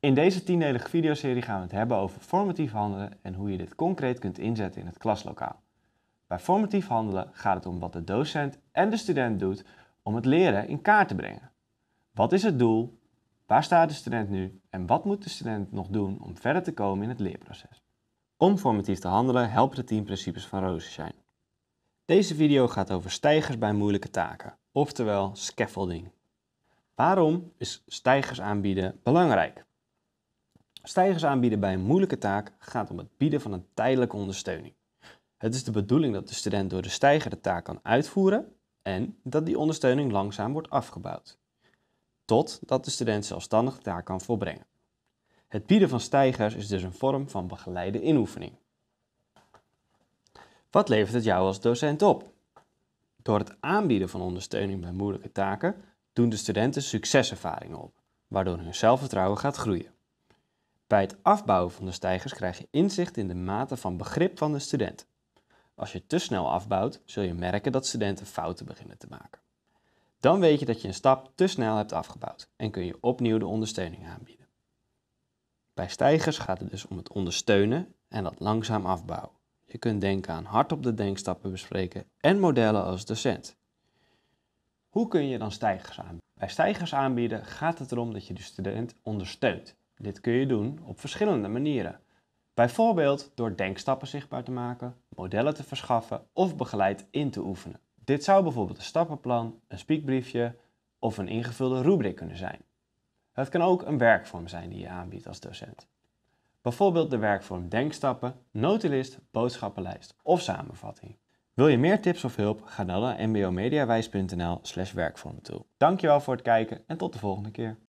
In deze tiendelige videoserie gaan we het hebben over formatief handelen en hoe je dit concreet kunt inzetten in het klaslokaal. Bij formatief handelen gaat het om wat de docent en de student doet om het leren in kaart te brengen. Wat is het doel? Waar staat de student nu? En wat moet de student nog doen om verder te komen in het leerproces? Om formatief te handelen helpen de 10 principes van zijn. Deze video gaat over stijgers bij moeilijke taken, oftewel scaffolding. Waarom is stijgers aanbieden belangrijk? Stijgers aanbieden bij een moeilijke taak gaat om het bieden van een tijdelijke ondersteuning. Het is de bedoeling dat de student door de stijger de taak kan uitvoeren en dat die ondersteuning langzaam wordt afgebouwd, totdat de student zelfstandig de taak kan volbrengen. Het bieden van stijgers is dus een vorm van begeleide inoefening. Wat levert het jou als docent op? Door het aanbieden van ondersteuning bij moeilijke taken doen de studenten succeservaringen op, waardoor hun zelfvertrouwen gaat groeien. Bij het afbouwen van de stijgers krijg je inzicht in de mate van begrip van de student. Als je te snel afbouwt, zul je merken dat studenten fouten beginnen te maken. Dan weet je dat je een stap te snel hebt afgebouwd en kun je opnieuw de ondersteuning aanbieden. Bij stijgers gaat het dus om het ondersteunen en dat langzaam afbouwen. Je kunt denken aan hardop de denkstappen bespreken en modellen als docent. Hoe kun je dan stijgers aanbieden? Bij stijgers aanbieden gaat het erom dat je de student ondersteunt dit kun je doen op verschillende manieren. Bijvoorbeeld door denkstappen zichtbaar te maken, modellen te verschaffen of begeleid in te oefenen. Dit zou bijvoorbeeld een stappenplan, een speakbriefje of een ingevulde rubriek kunnen zijn. Het kan ook een werkvorm zijn die je aanbiedt als docent. Bijvoorbeeld de werkvorm Denkstappen, Notulist, Boodschappenlijst of Samenvatting. Wil je meer tips of hulp? Ga dan naar mbomediawijs.nl slash werkvormen toe. Dankjewel voor het kijken en tot de volgende keer.